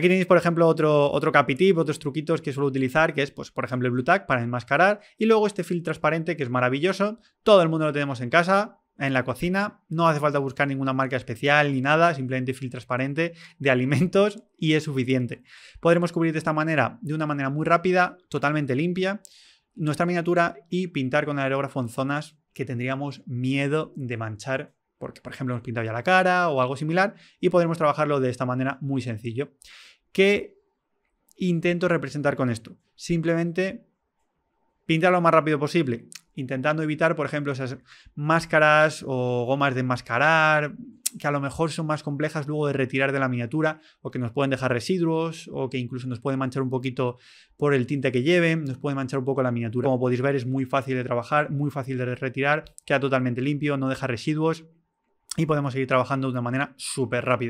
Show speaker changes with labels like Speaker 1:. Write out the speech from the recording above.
Speaker 1: Aquí tenéis, por ejemplo, otro, otro capitip, otros truquitos que suelo utilizar, que es, pues, por ejemplo, el Blue para enmascarar y luego este film transparente que es maravilloso. Todo el mundo lo tenemos en casa, en la cocina. No hace falta buscar ninguna marca especial ni nada, simplemente film transparente de alimentos y es suficiente. Podremos cubrir de esta manera, de una manera muy rápida, totalmente limpia, nuestra miniatura y pintar con el aerógrafo en zonas que tendríamos miedo de manchar porque por ejemplo hemos pintado ya la cara o algo similar y podremos trabajarlo de esta manera muy sencillo. ¿Qué intento representar con esto? Simplemente pintar lo más rápido posible, intentando evitar, por ejemplo, esas máscaras o gomas de enmascarar, que a lo mejor son más complejas luego de retirar de la miniatura o que nos pueden dejar residuos o que incluso nos pueden manchar un poquito por el tinte que lleven, nos puede manchar un poco la miniatura. Como podéis ver es muy fácil de trabajar, muy fácil de retirar, queda totalmente limpio, no deja residuos y podemos seguir trabajando de una manera súper rápida.